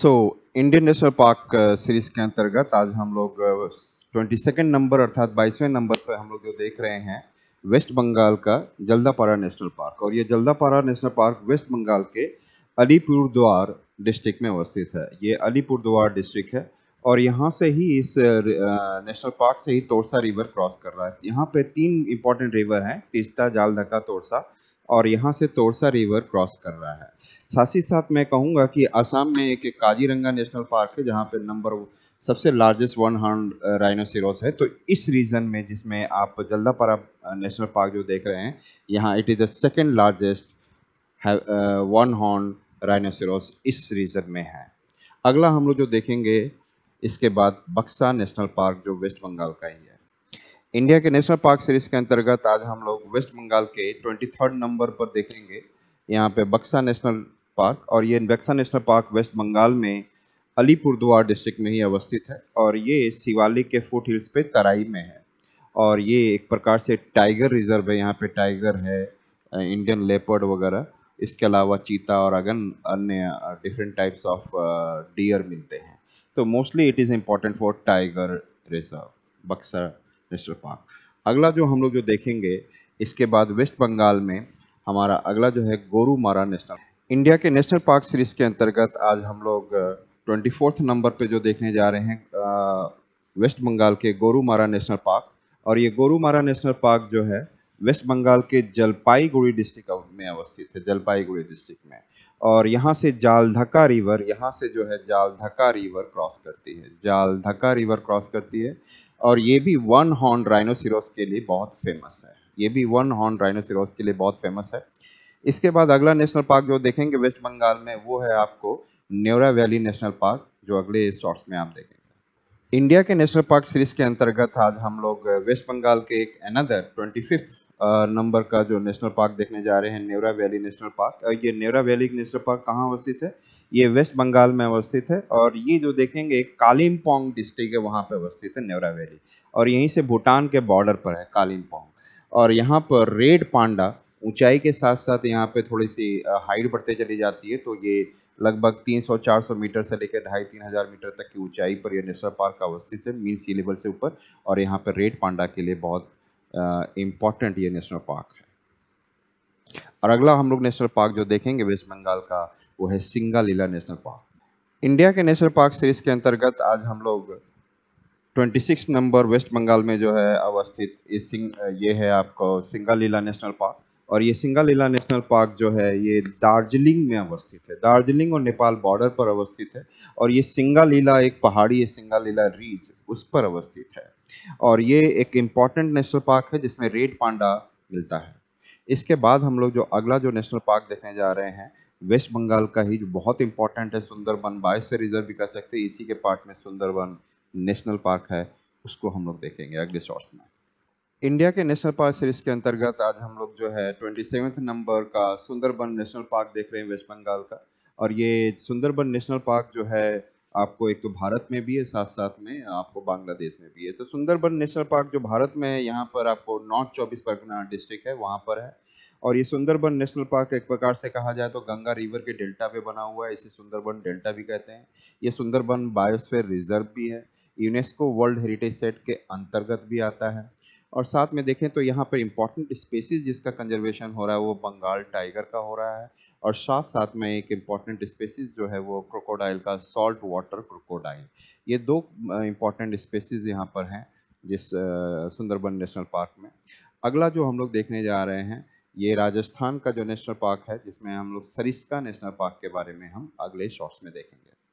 सो Indian national park series के अंतर्गत आज हम लोग ट्वेंटी सेकेंड नंबर अर्थात बाईसवें नंबर पर हम लोग जो देख रहे हैं वेस्ट बंगाल का जल्दापारा नेशनल पार्क और ये Jaldapara national park West Bengal के अलीपुर द्वार डिस्ट्रिक्ट में अवस्थित है ये अलीपुर द्वार डिस्ट्रिक्ट है और यहाँ से ही इस नेशनल uh, पार्क से ही तोरसा रिवर क्रॉस कर रहा है यहाँ पे तीन इंपॉर्टेंट रिवर हैं तीस्ता जालधका तोरसा और यहाँ से तोरसा रिवर क्रॉस कर रहा है साथ ही साथ मैं कहूँगा कि असम में एक काजीरंगा नेशनल पार्क है जहाँ पे नंबर सबसे लार्जेस्ट वन हॉर्न राइनोसिरोस है तो इस रीजन में जिसमें आप जल्दापारा नेशनल uh, पार्क जो देख रहे हैं यहाँ it is the second largest one horn rhinoceros इस रीजन में है अगला हम लोग जो देखेंगे इसके बाद बक्सा नेशनल पार्क जो वेस्ट बंगाल का ही है इंडिया के नेशनल पार्क सीरीज के अंतर्गत आज हम लोग वेस्ट बंगाल के ट्वेंटी थर्ड नंबर पर देखेंगे यहाँ पे बक्सा नेशनल पार्क और ये बक्सा नेशनल पार्क वेस्ट बंगाल में अलीपुर डिस्ट्रिक्ट में ही अवस्थित है और ये शिवालिक के फुट हिल्स पे तराई में है और ये एक प्रकार से टाइगर रिजर्व है यहाँ पे टाइगर है इंडियन लेपर्ड वगैरह इसके अलावा चीता और अगन अन्य डिफरेंट टाइप्स ऑफ डियर मिलते हैं तो mostly it is important for tiger reserve Buxar national park अगला जो हम लोग जो देखेंगे इसके बाद वेस्ट बंगाल में हमारा अगला जो है मारा नेशनल इंडिया के नेशनल पार्क सीरीज के अंतर्गत आज हम लोग ट्वेंटी फोर्थ नंबर पे जो देखने जा रहे हैं वेस्ट बंगाल के गोरूमारा नेशनल पार्क और ये गोरूमारा नेशनल पार्क जो है वेस्ट बंगाल के जलपाईगुड़ी डिस्ट्रिक्ट में अवस्थित है जलपाईगुड़ी डिस्ट्रिक्ट में और यहाँ से जालधका रिवर यहाँ से जो है जालधका रिवर क्रॉस करती है जालधका रिवर क्रॉस करती है और ये भी वन हॉर्न राइनोसिरोस के लिए बहुत फेमस है ये भी वन हॉर्न राइनोसिरोस के लिए बहुत फेमस है इसके बाद अगला नेशनल पार्क जो देखेंगे वेस्ट बंगाल में वो है आपको न्योरा वैली नेशनल पार्क जो अगले शॉर्ट्स में आप देखेंगे इंडिया के नेशनल पार्क सीरीज के अंतर्गत आज हम लोग वेस्ट बंगाल के एक अनदर ट्वेंटी फिफ्थ नंबर का जो नेशनल पार्क देखने जा रहे हैं नेवरा वैली नेशनल पार्क ये नेवरा वैली नेशनल पार्क कहाँ अवस्थित है ये वेस्ट बंगाल में अवस्थित है और ये जो देखेंगे कालिम्पोंग डिस्ट्रिक्ट है वहाँ पर अवस्थित है नेवरा वैली और यहीं से भूटान के बॉर्डर पर है कालिम्पोंग और यहाँ पर रेड पांडा ऊंचाई के साथ साथ यहाँ पे थोड़ी सी हाइट बढ़ते चली जाती है तो ये लगभग 300-400 मीटर से लेकर ढाई तीन हज़ार मीटर तक की ऊंचाई पर यह नेशनल पार्क अवस्थित है मीन सी लेवल से ऊपर और यहाँ पर रेड पांडा के लिए बहुत इम्पॉर्टेंट ये नेशनल पार्क है और अगला हम लोग नेशनल पार्क जो देखेंगे वेस्ट बंगाल का वो है Singalila national park India के नेशनल पार्क सीरीज के अंतर्गत आज हम लोग 26 नंबर वेस्ट बंगाल में जो है अवस्थित ये सिंग ये है आपको सिंगा लीला नेशनल पार्क और ये सिंगा लीला नेशनल पार्क जो है ये दार्जिलिंग में अवस्थित है दार्जिलिंग और नेपाल बॉर्डर पर अवस्थित है और ये सिंगा लीला एक पहाड़ी है सिंगा लीला रीज उस पर अवस्थित है और ये एक इम्पॉर्टेंट नेशनल पार्क है जिसमें रेड पांडा मिलता है इसके बाद हम लोग जो अगला जो नेशनल पार्क देखने जा रहे हैं वेस्ट बंगाल का ही जो बहुत इंपॉर्टेंट है सुंदरबन बाईस से रिजर्व भी कर सकते हैं इसी के पार्ट में सुंदरबन नेशनल पार्क है उसको हम लोग देखेंगे अगले शॉर्ट्स में इंडिया के नेशनल पार्क सीरीज के अंतर्गत आज हम लोग जो है ट्वेंटी नंबर का सुंदरबन नेशनल पार्क देख रहे हैं वेस्ट बंगाल का और ये सुंदरबन नेशनल पार्क जो है आपको एक तो भारत में भी है साथ साथ में आपको बांग्लादेश में भी है तो सुंदरबन नेशनल पार्क जो भारत में है यहाँ पर आपको नॉर्थ चौबीस परगना डिस्ट्रिक्ट है वहाँ पर है और ये सुंदरबन नेशनल पार्क एक प्रकार से कहा जाए तो गंगा रिवर के डेल्टा पे बना हुआ है इसे सुंदरबन डेल्टा भी कहते हैं ये सुंदरबन बायोस्फेयर रिजर्व भी है यूनेस्को वर्ल्ड हेरिटेज सेट के अंतर्गत भी आता है और साथ में देखें तो यहाँ पर इम्पॉर्टेंट स्पेसीज जिसका कंजर्वेशन हो रहा है वो बंगाल टाइगर का हो रहा है और साथ साथ में एक इम्पॉर्टेंट स्पेसीज जो है वो क्रोकोडाइल का सॉल्ट वाटर क्रोकोडाइल ये दो इम्पॉर्टेंट स्पेसीज यहाँ पर हैं जिस सुंदरबन नेशनल पार्क में अगला जो हम लोग देखने जा रहे हैं ये राजस्थान का जो नेशनल पार्क है जिसमें हम लोग सरिस्का नेशनल पार्क के बारे में हम अगले शॉर्ट्स में देखेंगे